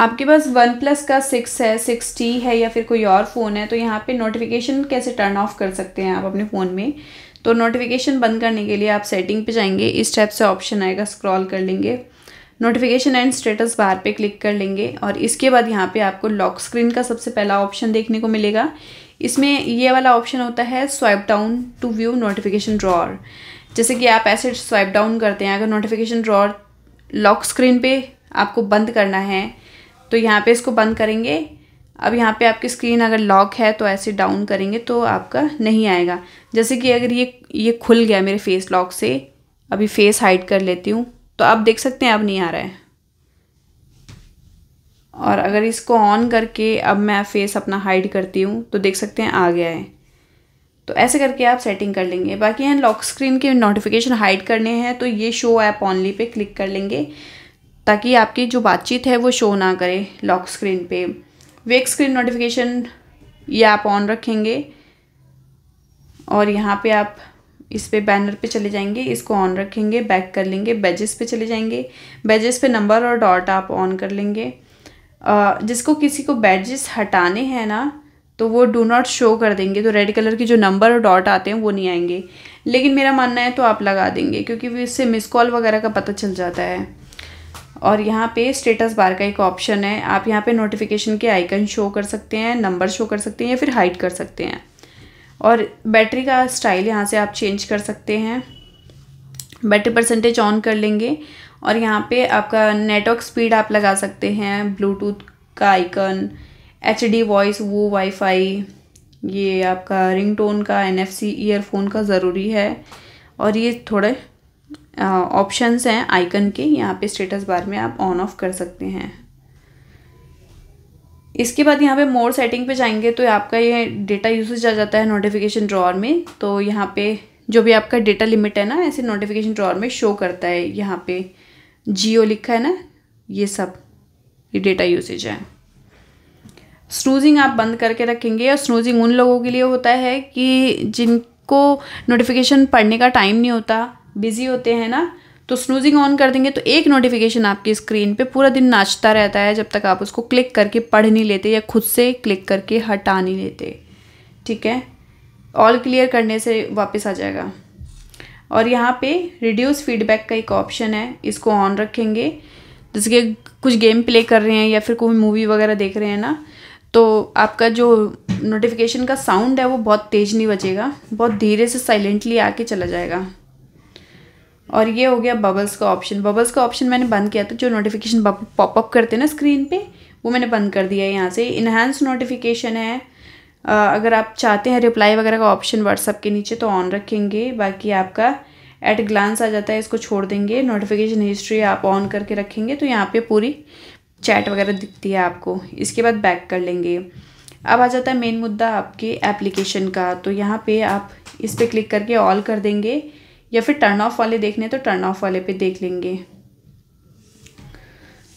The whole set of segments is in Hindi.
आपके पास वन प्लस का सिक्स है सिक्स टी है या फिर कोई और फ़ोन है तो यहाँ पे नोटिफिकेशन कैसे टर्न ऑफ कर सकते हैं आप अपने फ़ोन में तो नोटिफिकेशन बंद करने के लिए आप सेटिंग पे जाएंगे इस टाइप से ऑप्शन आएगा स्क्रॉल कर लेंगे नोटिफिकेशन एंड स्टेटस बाहर पे क्लिक कर लेंगे और इसके बाद यहाँ पे आपको लॉक स्क्रीन का सबसे पहला ऑप्शन देखने को मिलेगा इसमें ये वाला ऑप्शन होता है swipe down to view notification drawer जैसे कि आप ऐसे स्वाइप डाउन करते हैं अगर नोटिफिकेशन ड्रॉर लॉक स्क्रीन पे आपको बंद करना है तो यहाँ पे इसको बंद करेंगे अब यहाँ पे आपकी स्क्रीन अगर लॉक है तो ऐसे डाउन करेंगे तो आपका नहीं आएगा जैसे कि अगर ये ये खुल गया मेरे फेस लॉक से अभी फेस हाइड कर लेती हूँ तो आप देख सकते हैं अब नहीं आ रहा है और अगर इसको ऑन करके अब मैं फेस अपना हाइड करती हूँ तो देख सकते हैं आ गया है तो ऐसे करके आप सेटिंग कर लेंगे बाकी यहाँ लॉक स्क्रीन के नोटिफिकेशन हाइड करने हैं तो ये शो ऐप ऑनली पे क्लिक कर लेंगे ताकि आपकी जो बातचीत है वो शो ना करे लॉक स्क्रीन पे वेक स्क्रीन नोटिफिकेशन ये आप ऑन रखेंगे और यहाँ पे आप इस पे बैनर पे चले जाएंगे इसको ऑन रखेंगे बैक कर लेंगे बैजेस पे चले जाएंगे बैजेस पे नंबर और डॉट आप ऑन कर लेंगे जिसको किसी को बैजेस हटाने हैं ना तो वो डू नॉट शो कर देंगे तो रेड कलर के जो नंबर और डॉट आते हैं वो नहीं आएंगे लेकिन मेरा मानना है तो आप लगा देंगे क्योंकि इससे मिस कॉल वगैरह का पता चल जाता है और यहाँ पे स्टेटस बार का एक ऑप्शन है आप यहाँ पे नोटिफिकेशन के आइकन शो कर सकते हैं नंबर शो कर सकते हैं या फिर हाइड कर सकते हैं और बैटरी का स्टाइल यहाँ से आप चेंज कर सकते हैं बैटरी परसेंटेज ऑन कर लेंगे और यहाँ पे आपका नेटवर्क स्पीड आप लगा सकते हैं ब्लूटूथ का आइकन एच डी वॉइस वो वाईफाई ये आपका रिंगटोन का एन एफ सी ईयरफोन का ज़रूरी है और ये थोड़े ऑप्शंस हैं आइकन के यहाँ पे स्टेटस बार में आप ऑन ऑफ कर सकते हैं इसके बाद यहाँ पे मोर सेटिंग पे जाएंगे तो आपका ये डेटा यूसेज आ जाता है नोटिफिकेशन ड्रॉर में तो यहाँ पे जो भी आपका डेटा लिमिट है ना ऐसे नोटिफिकेशन ड्रॉर में शो करता है यहाँ पे जियो लिखा है ना ये सब ये डेटा यूसेज है स्नूजिंग आप बंद करके रखेंगे और स्नूजिंग उन लोगों के लिए होता है कि जिनको नोटिफिकेशन पढ़ने का टाइम नहीं होता बिज़ी होते हैं ना तो स्नूजिंग ऑन कर देंगे तो एक नोटिफिकेशन आपकी स्क्रीन पे पूरा दिन नाचता रहता है जब तक आप उसको क्लिक करके पढ़ नहीं लेते या खुद से क्लिक करके हटा नहीं लेते ठीक है ऑल क्लियर करने से वापस आ जाएगा और यहाँ पे रिड्यूस फीडबैक का एक ऑप्शन है इसको ऑन रखेंगे जैसे कि कुछ गेम प्ले कर रहे हैं या फिर कोई मूवी वगैरह देख रहे हैं ना तो आपका जो नोटिफिकेशन का साउंड है वो बहुत तेज़ नहीं बजेगा बहुत धीरे से साइलेंटली आके चला जाएगा और ये हो गया बबल्स का ऑप्शन बबल्स का ऑप्शन मैंने बंद किया था तो जो नोटिफिकेशन पॉपअप करते हैं ना स्क्रीन पे वो मैंने बंद कर दिया है यहाँ से इन्हांस नोटिफिकेशन है अगर आप चाहते हैं रिप्लाई वगैरह का ऑप्शन व्हाट्सअप के नीचे तो ऑन रखेंगे बाकी आपका एट ग्लांस आ जाता है इसको छोड़ देंगे नोटिफिकेशन हिस्ट्री आप ऑन करके रखेंगे तो यहाँ पर पूरी चैट वगैरह दिखती है आपको इसके बाद बैक कर लेंगे अब आ जाता है मेन मुद्दा आपके एप्लीकेशन का तो यहाँ पर आप इस पर क्लिक करके ऑल कर देंगे या फिर टर्न ऑफ वाले देखने तो टर्न ऑफ वाले पे देख लेंगे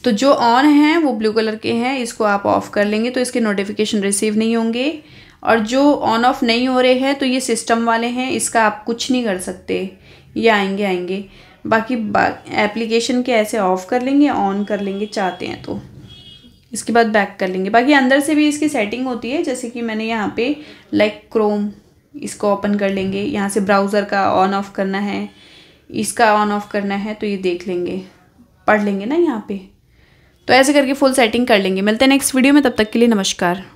तो जो ऑन हैं वो ब्लू कलर के हैं इसको आप ऑफ़ कर लेंगे तो इसके नोटिफिकेशन रिसीव नहीं होंगे और जो ऑन ऑफ नहीं हो रहे हैं तो ये सिस्टम वाले हैं इसका आप कुछ नहीं कर सकते ये आएंगे आएंगे बाकी एप्लीकेशन के ऐसे ऑफ़ कर लेंगे ऑन कर लेंगे चाहते हैं तो इसके बाद बैक कर लेंगे बाकी अंदर से भी इसकी सेटिंग होती है जैसे कि मैंने यहाँ पे लाइक क्रोम इसको ओपन कर लेंगे यहाँ से ब्राउज़र का ऑन ऑफ़ करना है इसका ऑन ऑफ़ करना है तो ये देख लेंगे पढ़ लेंगे ना यहाँ पे तो ऐसे करके फुल सेटिंग कर लेंगे मिलते हैं नेक्स्ट वीडियो में तब तक के लिए नमस्कार